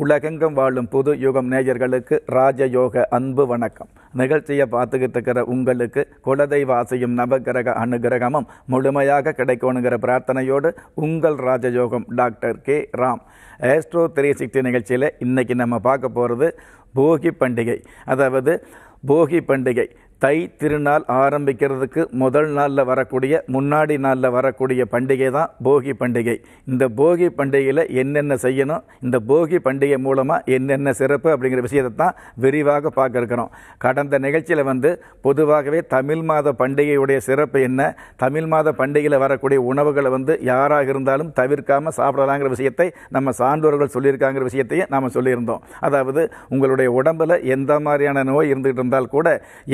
உலகெங்கும் வாழும் புது யுகம் நேயர்களுக்கு ராஜயோக அன்பு வணக்கம் நிகழ்ச்சியை பார்த்துக்கிட்டு இருக்கிற உங்களுக்கு குலதெய்வ ஆசையும் நவகிரக அனுகிரகமும் முழுமையாக கிடைக்கணுங்கிற பிரார்த்தனையோடு உங்கள் ராஜயோகம் doctor K Ram astro three sixty நிகழ்ச்சியில் இன்றைக்கி நம்ம பார்க்க போகிறது போகி பண்டிகை அதாவது போகி பண்டிகை தை திருநாள் ஆரம்பிக்கிறதுக்கு முதல் நாளில் வரக்கூடிய முன்னாடி நாளில் வரக்கூடிய பண்டிகை தான் போகி பண்டிகை இந்த போகி பண்டிகையில் என்னென்ன செய்யணும் இந்த போகி பண்டிகை மூலமாக என்னென்ன சிறப்பு அப்படிங்கிற விஷயத்தை தான் விரிவாக பார்க்க கடந்த நிகழ்ச்சியில் வந்து பொதுவாகவே தமிழ் மாத பண்டிகையுடைய சிறப்பு என்ன தமிழ் மாத பண்டிகையில் வரக்கூடிய உணவுகளை வந்து யாராக இருந்தாலும் தவிர்க்காமல் சாப்பிடலாங்கிற விஷயத்தை நம்ம சான்றோர்கள் சொல்லியிருக்காங்கிற விஷயத்தையும் நாம் சொல்லியிருந்தோம் அதாவது உங்களுடைய உடம்பில் எந்த மாதிரியான நோய் இருந்துகிட்டு இருந்தால் கூட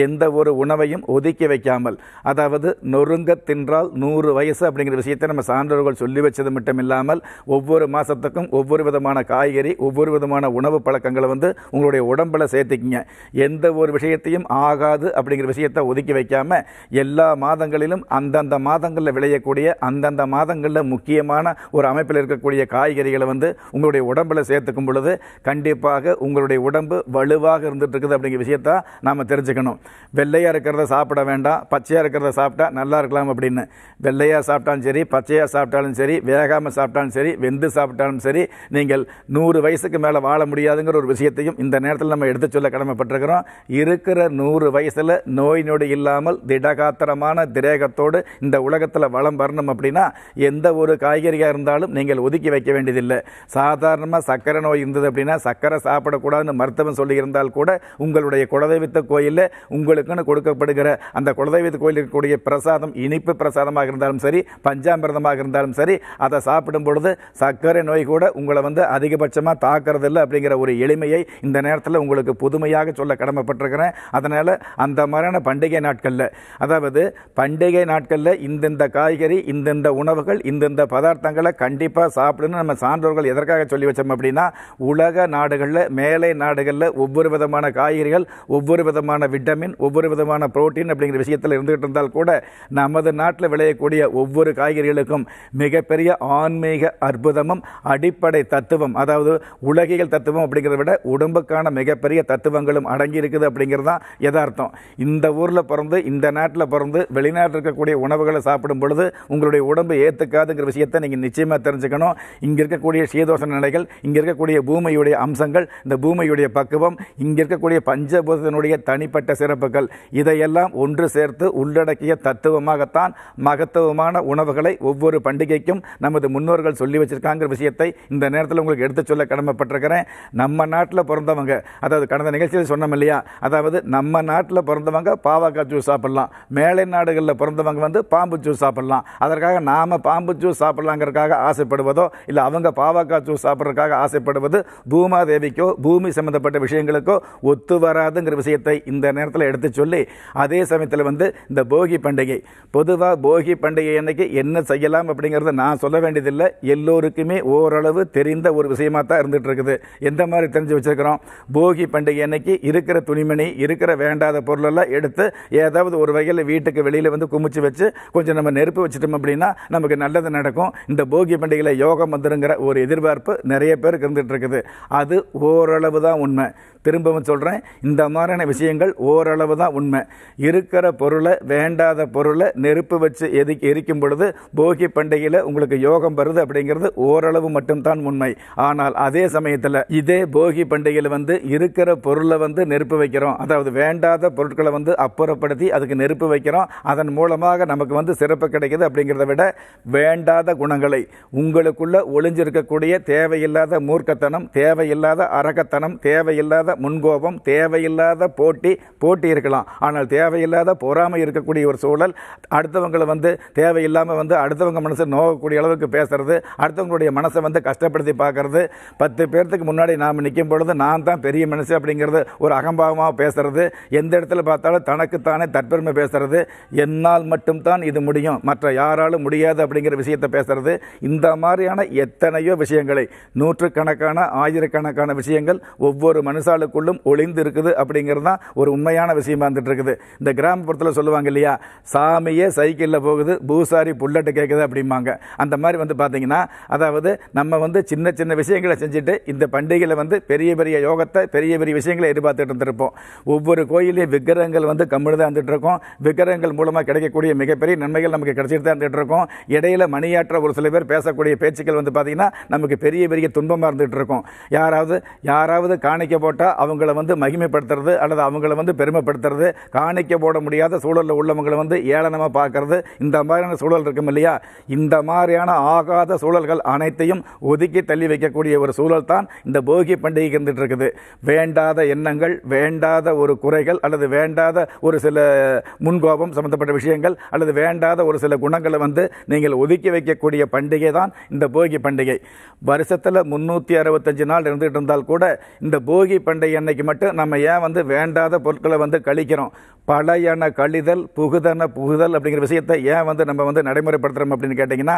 எந்த ஒரு உணவையும் ஒதுக்கி வைக்காமல் அதாவது நொறுங்க தின்றால் நூறு வயசு அப்படிங்கிற விஷயத்தை நம்ம சான்றோர்கள் சொல்லி வச்சது மட்டும் இல்லாமல் ஒவ்வொரு மாதத்துக்கும் ஒவ்வொரு விதமான காய்கறி ஒவ்வொரு விதமான உணவு பழக்கங்களை வந்து உங்களுடைய உடம்பில் சேர்த்துக்கிங்க எந்த ஒரு விஷயத்தையும் ஆகாது அப்படிங்கிற விஷயத்தை ஒதுக்கி வைக்காமல் எல்லா மாதங்களிலும் அந்தந்த மாதங்களில் விளையக்கூடிய அந்தந்த மாதங்களில் முக்கியமான ஒரு அமைப்பில் இருக்கக்கூடிய காய்கறிகளை வந்து உங்களுடைய உடம்பில் சேர்த்துக்கும் பொழுது கண்டிப்பாக உங்களுடைய உடம்பு வலுவாக இருந்துட்டு இருக்குது அப்படிங்கிற விஷயத்தை நாம் தெரிஞ்சுக்கணும் வெள்ளையாக இருக்கிறத சாப்பிட வேண்டாம் பச்சையாக இருக்கிறத சாப்பிட்டா நல்லா இருக்கலாம் அப்படின்னு வெள்ளையாக சாப்பிட்டாலும் சரி பச்சையாக சாப்பிட்டாலும் சரி வேகாமல் சாப்பிட்டாலும் சரி வெந்து சாப்பிட்டாலும் சரி நீங்கள் நூறு வயசுக்கு மேலே வாழ முடியாதுங்கிற ஒரு விஷயத்தையும் இந்த நேரத்தில் நம்ம எடுத்து சொல்ல கடமைப்பட்டிருக்கிறோம் இருக்கிற நூறு வயசில் நோய் நொடி இல்லாமல் திடகாத்திரமான திரேகத்தோடு இந்த உலகத்தில் வளம் வரணும் அப்படின்னா எந்த ஒரு காய்கறியாக இருந்தாலும் நீங்கள் ஒதுக்கி வைக்க வேண்டியதில்லை சாதாரணமாக சக்கரை நோய் இருந்தது அப்படின்னா சக்கரை சாப்பிடக்கூடாதுன்னு மருத்துவம் சொல்லியிருந்தால் கூட உங்களுடைய குலதெய்வத்த கோயிலில் உங்களுக்கு அவர்களுக்குன்னு கொடுக்கப்படுகிற அந்த குலதெய்வத்து கோயில் இருக்கக்கூடிய பிரசாதம் இனிப்பு பிரசாதமாக இருந்தாலும் சரி பஞ்சாமிரதமாக இருந்தாலும் சரி அதை சாப்பிடும் பொழுது சர்க்கரை நோய் கூட உங்களை வந்து அதிகபட்சமாக தாக்கிறது இல்லை அப்படிங்கிற ஒரு எளிமையை இந்த நேரத்தில் உங்களுக்கு புதுமையாக சொல்ல கடமைப்பட்டிருக்கிறேன் அதனால் அந்த மாதிரியான பண்டிகை நாட்களில் அதாவது பண்டிகை நாட்களில் இந்தந்த காய்கறி இந்தந்த உணவுகள் இந்தந்த பதார்த்தங்களை கண்டிப்பாக சாப்பிடணும்னு நம்ம சான்றோர்கள் எதற்காக சொல்லி வச்சோம் அப்படின்னா உலக நாடுகளில் மேலை நாடுகளில் ஒவ்வொரு விதமான காய்கறிகள் ஒவ்வொரு விதமான விட்டமின் ஒவ்வொரு ஒவ்வொரு விதமான புரோட்டீன் அப்படிங்கிற விஷயத்தில் இருந்துகிட்டு இருந்தால் கூட நமது நாட்டில் விளையக்கூடிய ஒவ்வொரு காய்கறிகளுக்கும் மிகப்பெரிய ஆன்மீக அற்புதமும் அடிப்படை தத்துவம் அதாவது உலகியல் தத்துவம் அப்படிங்கிறத விட உடம்புக்கான மிகப்பெரிய தத்துவங்களும் அடங்கி இருக்குது அப்படிங்கிறது தான் யதார்த்தம் இந்த ஊரில் பிறந்து இந்த நாட்டில் பிறந்து வெளிநாட்டில் இருக்கக்கூடிய உணவுகளை சாப்பிடும் பொழுது உங்களுடைய உடம்பு ஏற்றுக்காதுங்கிற விஷயத்தை நீங்கள் நிச்சயமாக தெரிஞ்சுக்கணும் இங்கே இருக்கக்கூடிய சீதோஷண நிலைகள் இங்கே இருக்கக்கூடிய பூமியுடைய அம்சங்கள் இந்த பூமியுடைய பக்குவம் இங்கே இருக்கக்கூடிய பஞ்சபூதத்தினுடைய தனிப்பட்ட சிறப்புகள் இதையெல்லாம் ஒன்று சேர்த்து உள்ளடக்கிய தத்துவமாகத்தான் மகத்துவமான உணவுகளை ஒவ்வொரு பண்டிகைக்கும் நமது முன்னோர்கள் சொல்லி வச்சிருக்காங்கிற விஷயத்தை இந்த நேரத்தில் உங்களுக்கு எடுத்து சொல்ல கடமைப்பட்டிருக்கிறேன் நம்ம நாட்டில் பிறந்தவங்க அதாவது கடந்த நிகழ்ச்சியில் சொன்னோம் இல்லையா அதாவது நம்ம நாட்டில் பிறந்தவங்க பாவக்காய் ஜூஸ் சாப்பிட்லாம் மேலை நாடுகளில் பிறந்தவங்க வந்து பாம்பு ஜூஸ் சாப்பிட்லாம் அதற்காக நாம் பாம்பு ஜூஸ் சாப்பிட்லாங்கிறதுக்காக ஆசைப்படுவதோ இல்லை அவங்க பாவக்காய் ஜூஸ் சாப்பிட்றதுக்காக ஆசைப்படுவது பூமாதேவிக்கோ பூமி சம்பந்தப்பட்ட விஷயங்களுக்கோ ஒத்து வராதுங்கிற விஷயத்தை இந்த நேரத்தில் எடுத்து சொல்லி அதே சமயத்தில் வந்து இந்த போகி பண்டிகை பொதுவாக போகி பண்டிகை அன்னைக்கு என்ன செய்யலாம் அப்படிங்கிறத நான் சொல்ல வேண்டியதில்லை எல்லோருக்குமே ஓரளவு தெரிந்த ஒரு விஷயமாக தான் இருந்துகிட்டு இருக்குது எந்த மாதிரி தெரிஞ்சு வச்சுருக்கிறோம் போகி பண்டிகை அன்னைக்கு இருக்கிற துணிமணி இருக்கிற வேண்டாத பொருளெல்லாம் எடுத்து ஏதாவது ஒரு வகையில் வீட்டுக்கு வெளியில் வந்து குமிச்சு வச்சு கொஞ்சம் நம்ம நெருப்பு வச்சுட்டோம் அப்படின்னா நமக்கு நல்லது நடக்கும் இந்த போகி பண்டிகையில் யோகம் வந்துருங்கிற ஒரு எதிர்பார்ப்பு நிறைய பேருக்கு இருந்துகிட்டு இருக்குது அது ஓரளவு தான் உண்மை திரும்பவும் சொல்கிறேன் இந்த மாதிரியான விஷயங்கள் ஓரளவு தான் உண்மை இருக்கிற பொருளை வேண்டாத பொருளை நெருப்பு வச்சு எதி எரிக்கும் பொழுது போகி பண்டிகையில் உங்களுக்கு யோகம் வருது அப்படிங்கிறது ஓரளவு மட்டும்தான் உண்மை ஆனால் அதே சமயத்தில் இதே போகி பண்டிகையில் வந்து இருக்கிற பொருளை வந்து நெருப்பு வைக்கிறோம் அதாவது வேண்டாத பொருட்களை வந்து அப்புறப்படுத்தி அதுக்கு நெருப்பு வைக்கிறோம் அதன் மூலமாக நமக்கு வந்து சிறப்பு கிடைக்கிது அப்படிங்கிறத விட வேண்டாத குணங்களை உங்களுக்குள்ள ஒளிஞ்சிருக்கக்கூடிய தேவையில்லாத மூர்க்கத்தனம் தேவையில்லாத அரகத்தனம் தேவையில்லாத முன்கோபம் தேவையில்லாத போட்டி போட்டி இருக்கலாம் ஆனால் தேவையில்லாத பொறாமை இருக்கக்கூடிய ஒரு சூழல் அடுத்தவங்களை வந்து தேவையில்லாமல் வந்து அடுத்தவங்க மனசை நோகக்கூடிய அளவுக்கு பேசுறது அடுத்தவங்களுடைய மனசை வந்து கஷ்டப்படுத்தி பார்க்கறது பத்து பேர்த்துக்கு முன்னாடி நாம் நிற்கும் பொழுது நான் தான் பெரிய மனசு அப்படிங்கிறது ஒரு அகம்பாவமாக பேசுறது எந்த இடத்துல பார்த்தாலும் தனக்குத்தானே தற்பெருமை பேசுறது என்னால் மட்டும்தான் இது முடியும் மற்ற யாராலும் முடியாது அப்படிங்கிற விஷயத்தை பேசுறது இந்த மாதிரியான எத்தனையோ விஷயங்களை நூற்றுக்கணக்கான ஆயிரக்கணக்கான விஷயங்கள் ஒவ்வொரு மனுஷாலும் ஆளுக்குள்ளும் ஒளிந்து இருக்குது அப்படிங்கிறது தான் ஒரு உண்மையான விஷயமா இருந்துட்டு இருக்குது இந்த கிராமப்புறத்தில் சொல்லுவாங்க இல்லையா சாமியே சைக்கிளில் போகுது பூசாரி புல்லட்டு கேட்குது அப்படிம்பாங்க அந்த மாதிரி வந்து பார்த்தீங்கன்னா அதாவது நம்ம வந்து சின்ன சின்ன விஷயங்களை செஞ்சுட்டு இந்த பண்டிகையில் வந்து பெரிய பெரிய யோகத்தை பெரிய பெரிய விஷயங்களை எதிர்பார்த்துட்டு இருந்திருப்போம் ஒவ்வொரு கோயிலையும் விக்கிரகங்கள் வந்து கம்மிடு தான் இருந்துட்டு விக்கிரகங்கள் மூலமாக கிடைக்கக்கூடிய மிகப்பெரிய நன்மைகள் நமக்கு கிடைச்சிட்டு தான் இருந்துகிட்ருக்கோம் இடையில் இடையில மணியாற்ற ஒரு சில பேர் பேசக்கூடிய பேச்சுக்கள் வந்து பார்த்தீங்கன்னா நமக்கு பெரிய பெரிய துன்பமாக இருந்துகிட்டு இருக்கும் யாராவது யாராவது காணிக்க போட்டால் அவங்கள வந்து மகிமைப்படுத்துறது அல்லது அவங்கள வந்து பெருமைப்படுத்துறது காணிக்க போட முடியாத சூழலில் உள்ளவங்களை வந்து ஏளனமாக பார்க்கறது இந்த மாதிரியான சூழல் இருக்கும் இல்லையா இந்த மாதிரியான ஆகாத சூழல்கள் அனைத்தையும் ஒதுக்கி தள்ளி வைக்கக்கூடிய ஒரு சூழல் தான் இந்த போகி பண்டிகை இருந்துட்டு இருக்குது வேண்டாத எண்ணங்கள் வேண்டாத ஒரு குறைகள் அல்லது வேண்டாத ஒரு சில முன்கோபம் சம்மந்தப்பட்ட விஷயங்கள் அல்லது வேண்டாத ஒரு சில குணங்களை வந்து நீங்கள் ஒதுக்கி வைக்கக்கூடிய பண்டிகை தான் இந்த போகி பண்டிகை வருஷத்தில் முந்நூற்றி அறுபத்தஞ்சு நாள் இருந்துகிட்டு இருந்தால் கூட இந்த போகி பண்டிகை சண்டை அன்னைக்கு மட்டும் நம்ம ஏன் வந்து வேண்டாத பொருட்களை வந்து கழிக்கிறோம் பழையன கழிதல் புகுதன புகுதல் அப்படிங்கிற விஷயத்தை ஏன் வந்து நம்ம வந்து நடைமுறைப்படுத்துகிறோம் அப்படின்னு கேட்டிங்கன்னா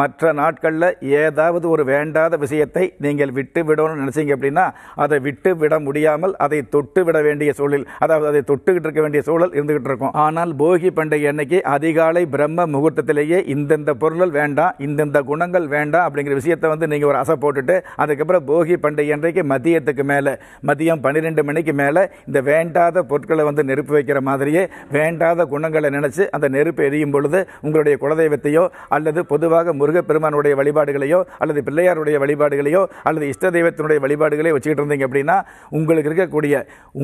மற்ற நாட்களில் ஏதாவது ஒரு வேண்டாத விஷயத்தை நீங்கள் விட்டு விடணும்னு நினச்சிங்க அப்படின்னா அதை விட்டு விட முடியாமல் அதை தொட்டு விட வேண்டிய சூழல் அதாவது அதை தொட்டுக்கிட்டு இருக்க வேண்டிய சூழல் இருந்துகிட்டு இருக்கும் ஆனால் போகி பண்டிகை அன்னைக்கு அதிகாலை பிரம்ம முகூர்த்தத்திலேயே இந்தெந்த பொருள்கள் வேண்டாம் இந்தெந்த குணங்கள் வேண்டாம் அப்படிங்கிற விஷயத்தை வந்து நீங்கள் ஒரு அசை போட்டுட்டு அதுக்கப்புறம் போகி பண்டிகை அன்றைக்கு மதியத்துக்கு மேலே மதிய மதியம் பன்னிரெண்டு மணிக்கு மேலே இந்த வேண்டாத பொருட்களை வந்து நெருப்பு வைக்கிற மாதிரியே வேண்டாத குணங்களை நினச்சி அந்த நெருப்பு எரியும் பொழுது உங்களுடைய குலதெய்வத்தையோ அல்லது பொதுவாக முருகப்பெருமானுடைய வழிபாடுகளையோ அல்லது பிள்ளையாருடைய வழிபாடுகளையோ அல்லது இஷ்ட தெய்வத்தினுடைய வழிபாடுகளையோ வச்சுக்கிட்டு இருந்தீங்க அப்படின்னா உங்களுக்கு இருக்கக்கூடிய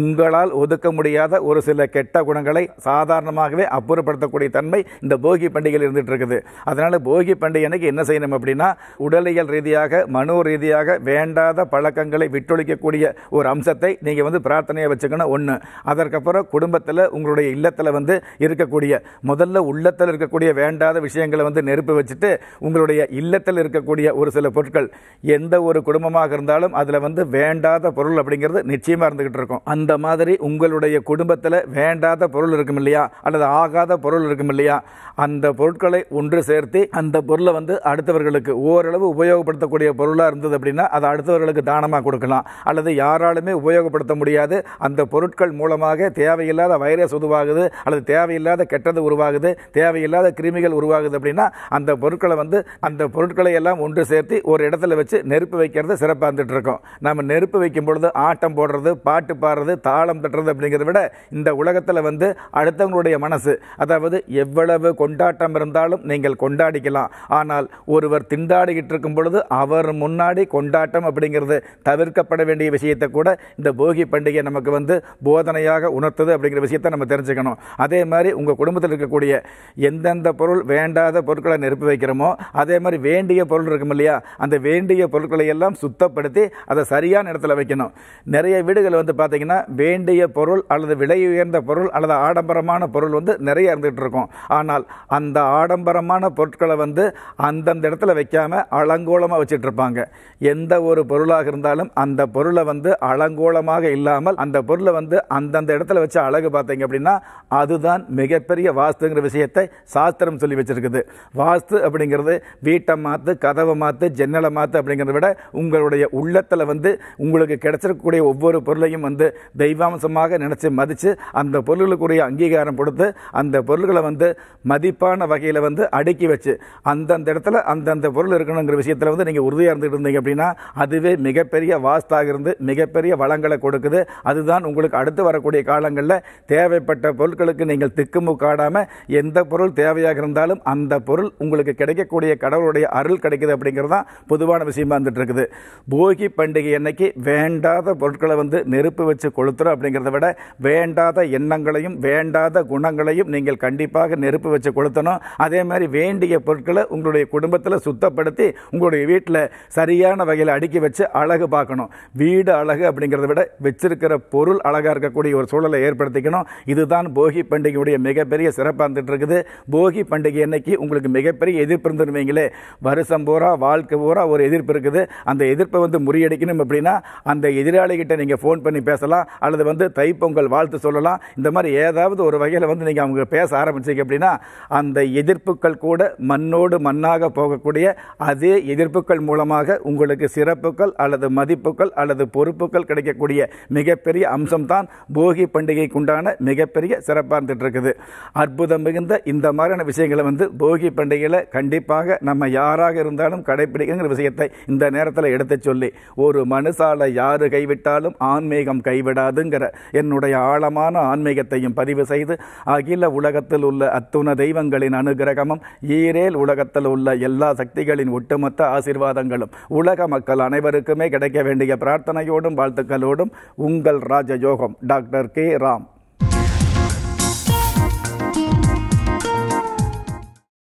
உங்களால் ஒதுக்க முடியாத ஒரு சில கெட்ட குணங்களை சாதாரணமாகவே அப்புறப்படுத்தக்கூடிய தன்மை இந்த போகி பண்டிகையில் இருந்துகிட்டு இருக்குது அதனால் போகி பண்டிகைக்கு என்ன செய்யணும் அப்படின்னா உடலியல் ரீதியாக மனோ ரீதியாக வேண்டாத பழக்கங்களை விட்டொழிக்கக்கூடிய ஒரு அம்சம் அம்சத்தை நீங்கள் வந்து பிரார்த்தனையை வச்சுக்கணும் ஒன்று அதற்கப்புறம் குடும்பத்தில் உங்களுடைய இல்லத்தில் வந்து இருக்கக்கூடிய முதல்ல உள்ளத்தில் இருக்கக்கூடிய வேண்டாத விஷயங்களை வந்து நெருப்பு வச்சுட்டு உங்களுடைய இல்லத்தில் இருக்கக்கூடிய ஒரு சில பொருட்கள் எந்த ஒரு குடும்பமாக இருந்தாலும் அதில் வந்து வேண்டாத பொருள் அப்படிங்கிறது நிச்சயமாக இருந்துக்கிட்டு இருக்கும் அந்த மாதிரி உங்களுடைய குடும்பத்தில் வேண்டாத பொருள் இருக்கும் இல்லையா அல்லது ஆகாத பொருள் இருக்கும் இல்லையா அந்த பொருட்களை ஒன்று சேர்த்து அந்த பொருளை வந்து அடுத்தவர்களுக்கு ஓரளவு உபயோகப்படுத்தக்கூடிய பொருளாக இருந்தது அப்படின்னா அதை அடுத்தவர்களுக்கு தானமாக கொடுக்கலாம் அல்லது யாராலுமே உபயோகப்படுத்த முடியாது அந்த பொருட்கள் மூலமாக தேவையில்லாத வைரஸ் உருவாகுது அல்லது தேவையில்லாத கெட்டது உருவாகுது தேவையில்லாத கிருமிகள் உருவாகுது அப்படின்னா அந்த பொருட்களை வந்து அந்த பொருட்களை எல்லாம் ஒன்று சேர்த்து ஒரு இடத்துல வச்சு நெருப்பு வைக்கிறது சிறப்பாக இருந்துட்டு இருக்கோம் நம்ம நெருப்பு வைக்கும் பொழுது ஆட்டம் போடுறது பாட்டு பாடுறது தாளம் தட்டுறது அப்படிங்கிறத விட இந்த உலகத்தில் வந்து அடுத்தவங்களுடைய மனசு அதாவது எவ்வளவு கொண்டாட்டம் இருந்தாலும் நீங்கள் கொண்டாடிக்கலாம் ஆனால் ஒருவர் திண்டாடிக்கிட்டு இருக்கும் பொழுது அவர் முன்னாடி கொண்டாட்டம் அப்படிங்கிறது தவிர்க்கப்பட வேண்டிய விஷயத்தை கூட இந்த போகி பண்டிகை நமக்கு வந்து போதனையாக உணர்த்தது அப்படிங்கிற விஷயத்தை நம்ம தெரிஞ்சுக்கணும் அதே மாதிரி உங்கள் குடும்பத்தில் இருக்கக்கூடிய எந்தெந்த பொருள் வேண்டாத பொருட்களை நெருப்பி வைக்கிறோமோ அதே மாதிரி வேண்டிய பொருள் இருக்கும் இல்லையா அந்த வேண்டிய பொருட்களை எல்லாம் சுத்தப்படுத்தி அதை சரியான இடத்துல வைக்கணும் நிறைய வீடுகள் வந்து பார்த்திங்கன்னா வேண்டிய பொருள் அல்லது விலை உயர்ந்த பொருள் அல்லது ஆடம்பரமான பொருள் வந்து நிறைய இருந்துகிட்டு இருக்கும் ஆனால் அந்த ஆடம்பரமான பொருட்களை வந்து அந்தந்த இடத்துல வைக்காமல் அலங்கோலமாக வச்சுட்டு இருப்பாங்க எந்த ஒரு பொருளாக இருந்தாலும் அந்த பொருளை வந்து அலங்கோ அலங்கோலமாக இல்லாமல் அந்த பொருளை வந்து அந்தந்த இடத்துல வச்சு அழகு பார்த்தீங்க அப்படின்னா அதுதான் மிகப்பெரிய வாஸ்துங்கிற விஷயத்தை சாஸ்திரம் சொல்லி வச்சிருக்குது வாஸ்து அப்படிங்கிறது வீட்டை மாற்று கதவை மாற்று ஜன்னலை மாற்று அப்படிங்கிறத விட உங்களுடைய உள்ளத்தில் வந்து உங்களுக்கு கிடைச்சிருக்கக்கூடிய ஒவ்வொரு பொருளையும் வந்து தெய்வாம்சமாக நினச்சி மதித்து அந்த பொருளுக்குரிய அங்கீகாரம் கொடுத்து அந்த பொருள்களை வந்து மதிப்பான வகையில் வந்து அடுக்கி வச்சு அந்தந்த இடத்துல அந்தந்த பொருள் இருக்கணுங்கிற விஷயத்தில் வந்து நீங்கள் உறுதியாக இருந்துகிட்டு இருந்தீங்க அப்படின்னா அதுவே மிகப்பெரிய வாஸ்தாக இருந்து மிகப்பெரிய வளங்களை கொடுக்குது அதுதான் உங்களுக்கு அடுத்து வரக்கூடிய காலங்களில் தேவைப்பட்ட பொருட்களுக்கு நீங்கள் திக்குமுக்காடாமல் எந்த பொருள் தேவையாக இருந்தாலும் அந்த பொருள் உங்களுக்கு கிடைக்கக்கூடிய கடவுளுடைய அருள் கிடைக்குது அப்படிங்கிறது தான் பொதுவான விஷயமா இருந்துட்டு இருக்குது போகி பண்டிகை அன்னைக்கு வேண்டாத பொருட்களை வந்து நெருப்பு வச்சு கொளுத்துறோம் அப்படிங்கிறத விட வேண்டாத எண்ணங்களையும் வேண்டாத குணங்களையும் நீங்கள் கண்டிப்பாக நெருப்பு வச்சு கொளுத்தணும் அதே மாதிரி வேண்டிய பொருட்களை உங்களுடைய குடும்பத்தில் சுத்தப்படுத்தி உங்களுடைய வீட்டில் சரியான வகையில் அடுக்கி வச்சு அழகு பார்க்கணும் வீடு அழகு அப்படிங்கிற அப்படிங்கிறத விட வச்சிருக்கிற பொருள் அழகாக இருக்கக்கூடிய ஒரு சூழலை ஏற்படுத்திக்கணும் இதுதான் போகி பண்டிகையுடைய மிகப்பெரிய சிறப்பாக இருந்துட்டு இருக்குது போகி பண்டிகை அன்னைக்கு உங்களுக்கு மிகப்பெரிய எதிர்ப்பு இருந்துருவீங்களே வருஷம் பூரா வாழ்க்கை பூரா ஒரு எதிர்ப்பு இருக்குது அந்த எதிர்ப்பை வந்து முறியடிக்கணும் அப்படின்னா அந்த எதிராளிகிட்ட நீங்கள் ஃபோன் பண்ணி பேசலாம் அல்லது வந்து தைப்பொங்கல் வாழ்த்து சொல்லலாம் இந்த மாதிரி ஏதாவது ஒரு வகையில் வந்து நீங்கள் அவங்க பேச ஆரம்பிச்சிங்க அப்படின்னா அந்த எதிர்ப்புகள் கூட மண்ணோடு மண்ணாக போகக்கூடிய அதே எதிர்ப்புகள் மூலமாக உங்களுக்கு சிறப்புகள் அல்லது மதிப்புகள் அல்லது பொறுப்புகள் கிடைக்கும் வைக்கக்கூடிய மிகப்பெரிய அம்சம்தான் போகி பண்டிகைக்கு உண்டான மிகப்பெரிய சிறப்பாக இருந்துட்டு இருக்குது அற்புதம் மிகுந்த இந்த மாதிரியான விஷயங்களை வந்து போகி பண்டிகையில் கண்டிப்பாக நம்ம யாராக இருந்தாலும் கடைபிடிக்கிற விஷயத்தை இந்த நேரத்தில் எடுத்து சொல்லி ஒரு மனுசாலை யார் கைவிட்டாலும் ஆன்மீகம் கைவிடாதுங்கிற என்னுடைய ஆழமான ஆன்மீகத்தையும் பதிவு செய்து அகில உலகத்தில் உள்ள அத்துண தெய்வங்களின் அனுகிரகமும் ஈரேல் உலகத்தில் உள்ள எல்லா சக்திகளின் ஒட்டுமொத்த ஆசீர்வாதங்களும் உலக மக்கள் அனைவருக்குமே கிடைக்க வேண்டிய பிரார்த்தனையோடும் வாழ்த்துக்கள் மகளோடும் உங்கள் ராஜயோகம் டாக்டர் கே ராம்